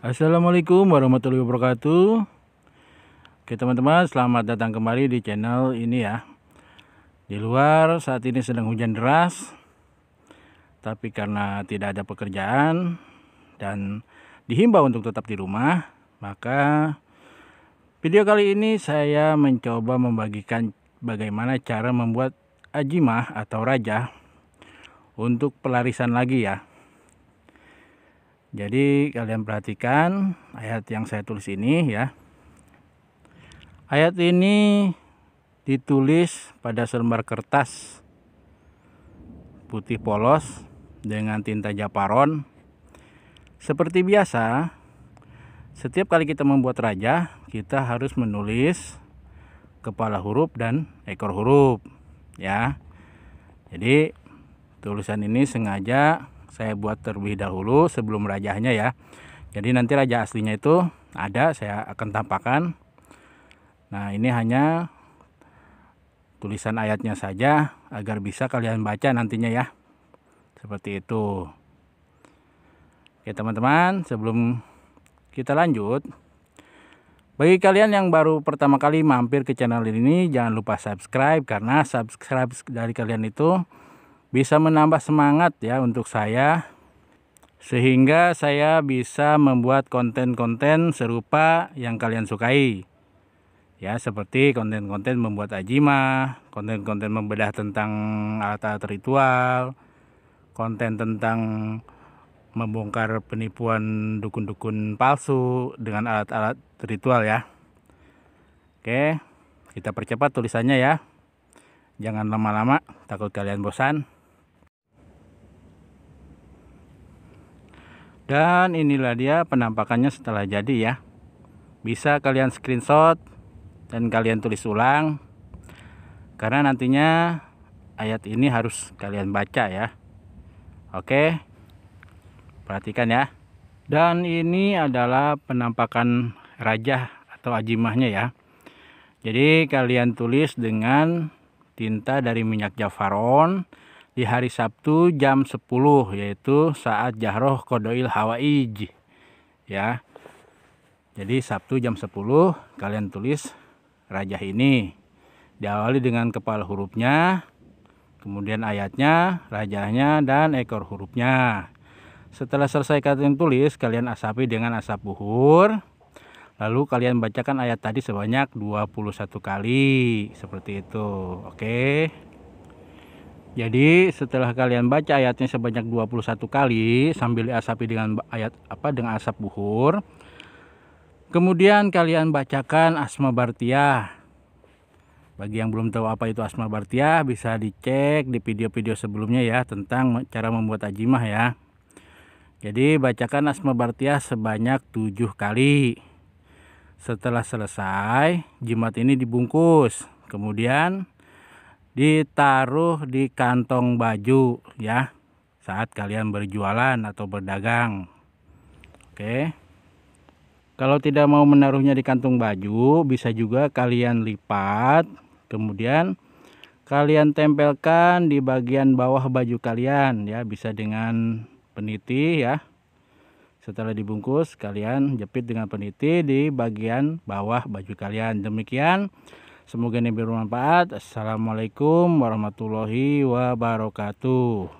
Assalamualaikum warahmatullahi wabarakatuh Oke teman-teman selamat datang kembali di channel ini ya Di luar saat ini sedang hujan deras Tapi karena tidak ada pekerjaan Dan dihimbau untuk tetap di rumah Maka video kali ini saya mencoba membagikan Bagaimana cara membuat ajimah atau raja Untuk pelarisan lagi ya jadi kalian perhatikan ayat yang saya tulis ini ya. Ayat ini ditulis pada selembar kertas putih polos dengan tinta japaron. Seperti biasa, setiap kali kita membuat raja, kita harus menulis kepala huruf dan ekor huruf, ya. Jadi tulisan ini sengaja saya buat terlebih dahulu sebelum rajahnya ya jadi nanti raja aslinya itu ada saya akan tampakkan nah ini hanya tulisan ayatnya saja agar bisa kalian baca nantinya ya seperti itu oke teman-teman sebelum kita lanjut bagi kalian yang baru pertama kali mampir ke channel ini jangan lupa subscribe karena subscribe dari kalian itu bisa menambah semangat ya untuk saya sehingga saya bisa membuat konten-konten serupa yang kalian sukai ya seperti konten-konten membuat ajima konten-konten membedah tentang alat-alat ritual konten tentang membongkar penipuan dukun-dukun palsu dengan alat-alat ritual ya oke kita percepat tulisannya ya jangan lama-lama takut kalian bosan Dan inilah dia penampakannya setelah jadi ya. Bisa kalian screenshot dan kalian tulis ulang. Karena nantinya ayat ini harus kalian baca ya. Oke. Perhatikan ya. Dan ini adalah penampakan raja atau ajimahnya ya. Jadi kalian tulis dengan tinta dari minyak jafaron di hari Sabtu jam 10 yaitu saat Jahroh Kodoil Hawaij ya jadi Sabtu jam 10 kalian tulis raja ini diawali dengan kepala hurufnya kemudian ayatnya rajahnya dan ekor hurufnya setelah selesai kalian tulis kalian asapi dengan asap buhur lalu kalian bacakan ayat tadi sebanyak 21 kali seperti itu oke okay? Jadi setelah kalian baca ayatnya sebanyak 21 kali sambil diasapi dengan ayat apa dengan asap buhur. Kemudian kalian bacakan Asma Bartiyah. Bagi yang belum tahu apa itu Asma Bartiyah bisa dicek di video-video sebelumnya ya tentang cara membuat ajimah ya. Jadi bacakan Asma Bartiyah sebanyak 7 kali. Setelah selesai, jimat ini dibungkus. Kemudian ditaruh di kantong baju ya saat kalian berjualan atau berdagang oke kalau tidak mau menaruhnya di kantong baju bisa juga kalian lipat kemudian kalian tempelkan di bagian bawah baju kalian ya bisa dengan peniti ya setelah dibungkus kalian jepit dengan peniti di bagian bawah baju kalian demikian Semoga ini bermanfaat. Assalamualaikum warahmatullahi wabarakatuh.